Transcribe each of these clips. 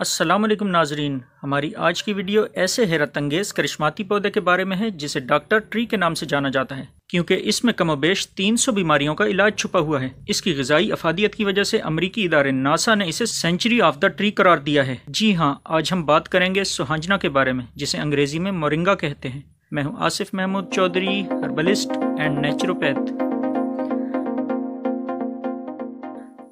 अस्सलाम वालेकुम नाजरीन हमारी आज की वीडियो ऐसे हैरत अंगेज करिश्माती पौधे के बारे में है जिसे डॉक्टर ट्री के नाम से जाना जाता है क्योंकि इसमें कमोबेश 300 बीमारियों का इलाज छुपा हुआ है इसकी गजाई अफादियत की वजह से अमरीकी इदारे नासा ने इसे सेंचुरी ऑफ द ट्री करार दिया है जी हाँ आज हम बात करेंगे सुहांजना के बारे में जिसे अंग्रेजी में मोरिंगा कहते हैं मैं हूँ Asif Mahmood Chaudhary herbalist and naturopath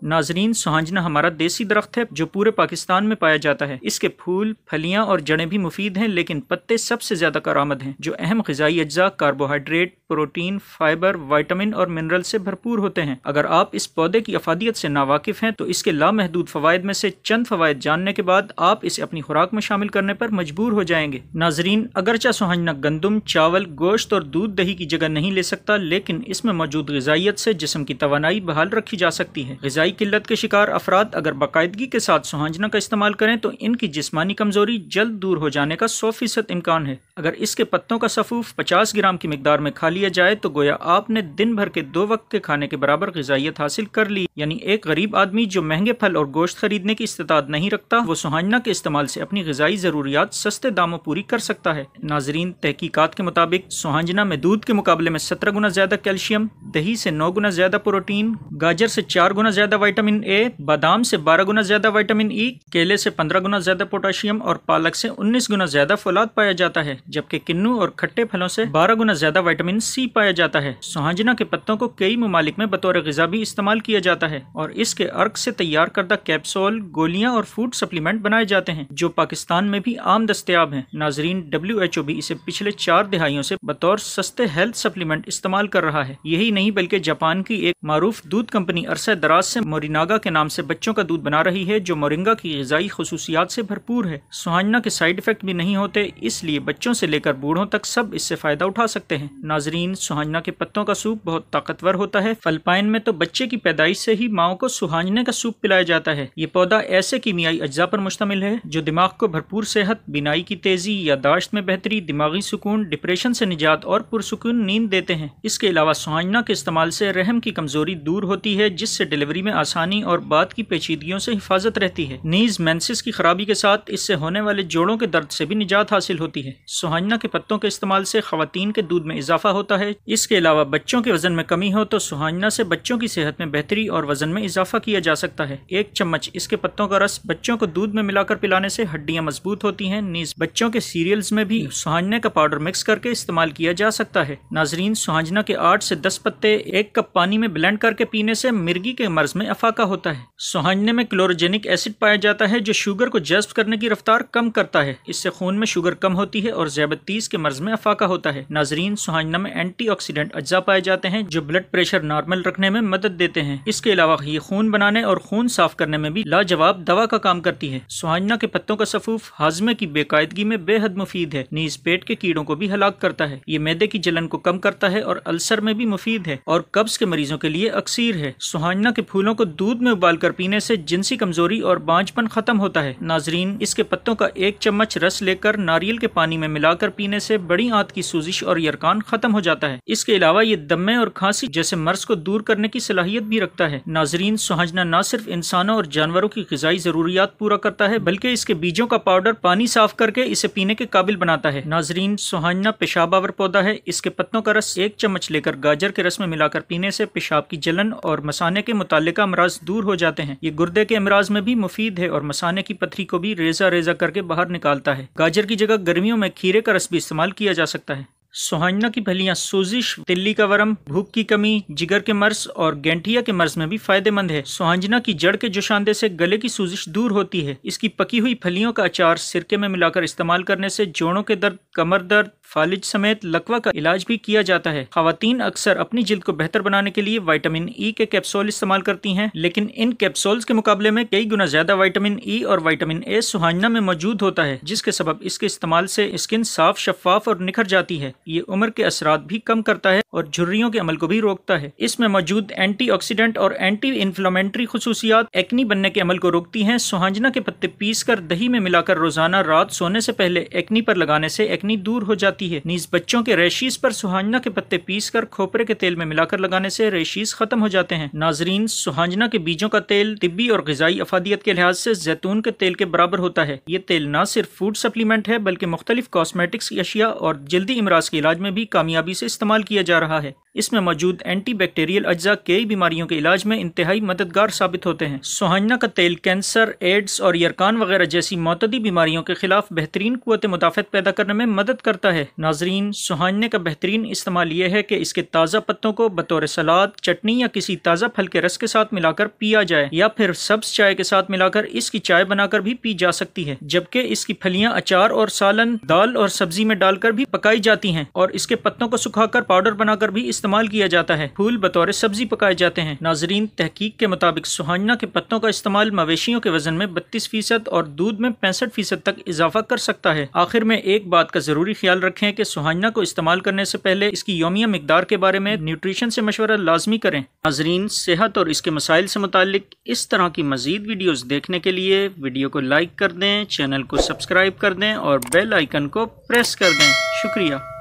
नाजरीन सुहांजना हमारा देसी दरख्त है जो पूरे पाकिस्तान में पाया जाता है इसके फूल फलियाँ और जड़े भी मुफीद हैं लेकिन पत्ते सबसे ज़्यादा करामद हैं जो अहम गजाई अज्जा कार्बोहाइड्रेट प्रोटीन फाइबर वाइटामिन और मिनरल से भरपूर होते हैं अगर आप इस पौधे की अफादियत से नावाकिफ हैं तो इसके लामहदूद फ़वाद में से चंद फवायद जानने के बाद आप इसे अपनी खुराक में शामिल करने पर मजबूर हो जाएंगे नाजरीन अगरचा सुहांजना गंदम चावल गोश्त और दूध दही की जगह नहीं ले सकता लेकिन इसमें मौजूद गजाइत से जिसम की तोानाई बहाल रखी जा सकती है गजाई किल्लत के शिकार अफराद अगर बाकायदगी के साथ सुहांजना का इस्तेमाल करें तो इनकी जिस्मानी कमज़ोरी जल्द दूर हो जाने का सौ फ़ीसद इम्कान है अगर इसके पत्तों का सफ़ूफ पचास ग्राम की मकदार में खा लिया जाए तो गोया आपने दिन भर के दो वक्त के खाने के बराबर गजाइत हासिल कर ली यानी एक गरीब आदमी जो महंगे फल और गोश्त खरीदने की इस्तात नहीं रखता वो सुहांजना के इस्तेमाल से अपनी गजाई ज़रूरियात सस्ते दामों पूरी कर सकता है नाजरीन तहकीकत के मुताबिक सुहांजना में दूध के मुकाबले में सत्रह गुना ज़्यादा कैल्शियम दही से नौ गुना ज़्यादा प्रोटीन गाजर से चार गुना ज़्यादा विटामिन ए बादाम से बारह गुना ज़्यादा विटामिन ई e, केले से पंद्रह गुना ज़्यादा पोटाशियम और पालक से उन्नीस गुना ज़्यादा फौलाद पाया जाता है जबकि किन्नू और खट्टे फलों से बारह गुना ज़्यादा विटामिन सी पाया जाता है सुहाजना के पत्तों को कई ममालिक में बतौर गजा भी इस्तेमाल किया जाता है और इसके अर्क से तैयार करदा कैप्सूल गोलियां और फूड सप्लीमेंट बनाए जाते हैं जो पाकिस्तान में भी आम दस्तियाब है नाजरीन डब्ल्यू एच ओ भी इसे पिछले चार दहाइयों से बतौर सस्ते हेल्थ सप्लीमेंट इस्तेमाल कर रहा है यही नहीं बल्कि जापान की एक मारूफ दूध कंपनी अरसा दराज से मोरिनागा के नाम से बच्चों का दूध बना रही है जो मोरिंगा की गजाई खसूसियात से भरपूर है सुहाजना के साइड इफेक्ट भी नहीं होते इसलिए बच्चों से लेकर बूढ़ों तक सब इससे फ़ायदा उठा सकते हैं नाजरीन सुहाजना के पत्तों का सूप बहुत ताकतवर होता है फलपाइन में तो बच्चे की पैदाइश से ही माओ को सुहाजने का सूप पिलाया जाता है ये पौधा ऐसे कीमियाई अज्जा पर मुश्तमिल है जो दिमाग को भरपूर सेहत बिनाई की तेज़ी यादाश्त में बेहतरी दिमागी सुकून डिप्रेशन से निजात और पुरसकून नींद देते हैं इसके अलावा सुहाजना के इस्तेमाल से रहम की कमजोरी दूर होती है जिससे डिलीवरी में आसानी और बात की पेचीदगियों से हिफाजत रहती है नीज मैंसिस की खराबी के साथ इससे होने वाले जोड़ों के दर्द से भी निजात हासिल होती है सुहाजना के पत्तों के इस्तेमाल से खातन के दूध में इजाफा होता है इसके अलावा बच्चों के वजन में कमी हो तो सुहाजना से बच्चों की सेहत में बेहतरी और वजन में इजाफा किया जा सकता है एक चम्मच इसके पत्तों का रस बच्चों को दूध में मिलाकर पिलाने से हड्डियाँ मजबूत होती है नीज बच्चों के सीरियल्स में भी सुहाजना का पाउडर मिक्स करके इस्तेमाल किया जा सकता है नाजरीन सुहाजना के आठ से दस पत्ते एक कप पानी में ब्लेंड करके पीने से मिर्गी के मर्ज में अफाका होता है सुहाने में क्लोरोजेनिक एसिड पाया जाता है जो शुगर को जज्ब करने की रफ्तार कम करता है इससे खून में शुगर कम होती है और जैबतीस के मर्ज में अफाका होता है नाजरीन सुहाना में एंटी ऑक्सीडेंट अज्जा पाए जाते हैं जो ब्लड प्रेशर नॉर्मल रखने में मदद देते हैं इसके अलावा ये खून बनाने और खून साफ करने में भी लाजवाब दवा का काम करती है सुहाना के पत्तों का सफूफ हाजमे की बेकायदगी में बेहद मुफीद है नीज पेट के कीड़ों को भी हलाक करता है ये मैदे की जलन को कम करता है और अल्सर में भी मुफीद है और कब्ज के मरीजों के लिए अक्सर है सुहाना के फूलों को दूध में उबाल कर पीने से जिनसी कमजोरी और बांझपन खत्म होता है नाजरीन इसके पत्तों का एक चम्मच रस लेकर नारियल के पानी में मिलाकर पीने से बड़ी आंत की सूजिश और यरकान खत्म हो जाता है इसके अलावा ये दमे और खांसी जैसे मर्ज को दूर करने की सलाहियत भी रखता है नाजरीन सुहाजना न सिर्फ इंसानों और जानवरों की गजाई जरूरियात पूरा करता है बल्कि इसके बीजों का पाउडर पानी साफ करके इसे पीने के काबिल बनाता है नाजरीन सुहाजना पेशाबावर पौधा है इसके पत्तों का रस एक चम्मच लेकर गाजर के रस में मिलाकर पीने से पेशाब की जलन और मसाने के मुतालिका अमराज दूर हो जाते हैं ये गुर्दे के अमराज में भी मुफीद है और मसाने की पथरी को भी रेजा रेजा करके बाहर निकालता है गाजर की जगह गर्मियों में खीरे का रस भी इस्तेमाल किया जा सकता है सोहाना की फलियां सोजिश तिल्ली का वरम भूख की कमी जिगर के मर्ज और गेंठिया के मर्ज में भी फायदेमंद है सोहांजना की जड़ के जोशांदे से गले की सूजिश दूर होती है इसकी पकी हुई फलियों का अचार सिरके में मिलाकर इस्तेमाल करने से जोड़ों के दर्द कमर दर्द फालिज समेत लकवा का इलाज भी किया जाता है खातन अक्सर अपनी जिल्द को बेहतर बनाने के लिए वाइटामिन ई e के कैप्सूल इस्तेमाल करती हैं लेकिन इन कैप्सूल्स के मुकाबले में कई गुना ज्यादा वाइटामिन ई e और वाइटामिन ए सुहाजना में मौजूद होता है जिसके सबब इसके इस्तेमाल से स्किन साफ शफाफ और निखर जाती है ये उम्र के असरात भी कम करता है और झुर्रियों के अमल को भी रोकता है इसमें मौजूद ऑक्सीडेंट और एंटी इन्फ्लामेंट्री खसूसियात एक्नी बनने के अमल को रोकती हैं सुहाजना के पत्ते पीस कर दही में मिलाकर रोजाना रात सोने से पहले एक्नी पर लगाने से एक्नी दूर हो जाती है नीज बच्चों के रेशीज पर सुहाजना के पत्ते पीस कर खोपरे के तेल में मिलाकर लगाने से रेशीज खत्म हो जाते हैं नाजरीन सुहाजना के बीजों का तेल तिब्बी और गजाई अफादियत के लिहाज से जैतून के तेल के बराबर होता है ये तेल न सिर्फ फूड सप्लीमेंट है बल्कि मुख्तलिफ कॉस्मेटिक्स की अशिया और जल्दी इमराज की इलाज में भी कामयाबी से इस्तेमाल किया जा रहा है इसमें मौजूद एंटी बैक्टेरियल अज्जा कई बीमारियों के इलाज में इंतहाई मददगार साबित होते हैं सोहाना का तेल कैंसर एड्स और यरकान वगैरह जैसी मोतदी बीमारियों के खिलाफ बेहतरीन कुत मुदाफ़त पैदा करने में मदद करता है नाजरीन सुहाने का बेहतरीन इस्तेमाल यह है कि इसके ताज़ा पत्तों को बतौर सलाद चटनी या किसी ताज़ा फल के रस के साथ मिलाकर पिया जाए या फिर सब्ज चाय के साथ मिलाकर इसकी चाय बनाकर भी पी जा सकती है जबकि इसकी फलियाँ अचार और सालन दाल और सब्जी में डालकर भी पकाई जाती है और इसके पत्तों को सुखा पाउडर बनाकर भी इस्तेमाल इस्तेमाल किया जाता है फूल बतौर सब्जी पकाए जाते हैं नाजरीन तहकीक के मुताबिक सुहाना के पत्तों का इस्तेमाल मवेशियों के वजन में बत्तीस फीसद और दूध में पैंसठ फीसद तक इजाफा कर सकता है आखिर में एक बात का जरूरी ख्याल रखें कि सुहाना को इस्तेमाल करने से पहले इसकी योमिया मकदार के बारे में न्यूट्रिशन से मशवरा लाजमी करें नाजरीन सेहत और इसके मसाइल से मुतल इस तरह की मजीद वीडियोज़ देखने के लिए वीडियो को लाइक कर दें चैनल को सब्सक्राइब कर दें और बेल आइकन को प्रेस कर दें शुक्रिया